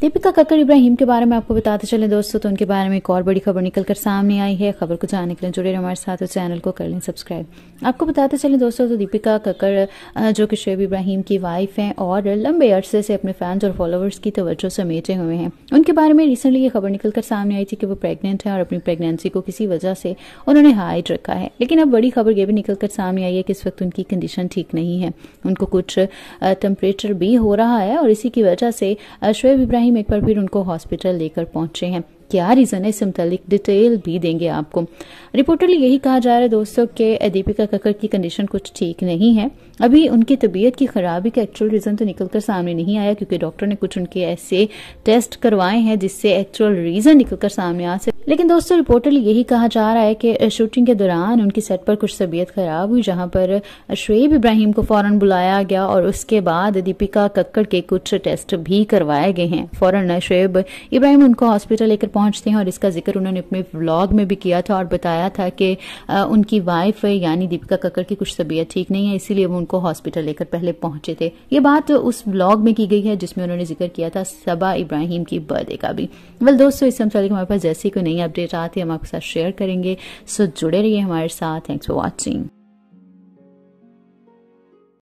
दीपिका कक्कर इब्राहिम के बारे में आपको बताते चले दोस्तों तो उनके बारे में एक और बड़ी खबर निकल कर सामने आई है खबर को जानने के लिए जुड़े हमारे साथ चैनल को कर लें सब्सक्राइब आपको बताते चले दोस्तों तो दीपिका कक्कर जो कि शेब इब्राहिम की वाइफ हैं और लंबे अरसे से अपने फैंस और फॉलोअर्स की तवज्जो समेटे हुए हैं उनके बारे में रिसेंटली ये खबर निकलकर सामने आई थी कि वो प्रेगनेंट है और अपनी प्रेगनेंसी को किसी वजह से उन्होंने हाइड रखा है लेकिन अब बड़ी खबर यह भी निकलकर सामने आई है कि इस वक्त उनकी कंडीशन ठीक नहीं है उनको कुछ टेम्परेचर भी हो रहा है और इसी की वजह से शेब इब्राहिम टाइम एक बार फिर उनको हॉस्पिटल लेकर पहुंचे हैं क्या रीज़न है इस मुतालिक डिटेल भी देंगे आपको रिपोर्टरली यही कहा जा रहा है दोस्तों के दीपिका कक्कर की कंडीशन कुछ ठीक नहीं है अभी उनकी तबीयत की खराबी का एक्चुअल रीज़न तो निकलकर सामने नहीं आया क्योंकि डॉक्टर ने कुछ उनके ऐसे टेस्ट करवाए हैं जिससे एक्चुअल रीज़न निकलकर सामने आ सके लेकिन दोस्तों रिपोर्टरली यही कहा जा रहा है कि शूटिंग के दौरान उनकी सेट पर कुछ तबीयत खराब हुई जहां पर शुएब इब्राहिम को फौरन बुलाया गया और उसके बाद दीपिका कक्कड़ के कुछ टेस्ट भी करवाए गए हैं फौरन शुएब इब्राहिम उनको हॉस्पिटल लेकर पहुंचते हैं और इसका जिक्र उन्होंने अपने व्लॉग में भी किया था और बताया था कि उनकी वाइफ यानी दीपिका कक्कर की कुछ तबीयत ठीक नहीं है इसीलिए वो उनको हॉस्पिटल लेकर पहले पहुंचे थे ये बात उस व्लॉग में की गई है जिसमें उन्होंने जिक्र किया था सबा इब्राहिम की बर्थडे का भी वेल दोस्तों इस मतलब हमारे पास जैसी कोई नई अपडेट आती है हम आपके साथ शेयर करेंगे सो जुड़े रहिए हमारे साथ थैंक्स फॉर वॉचिंग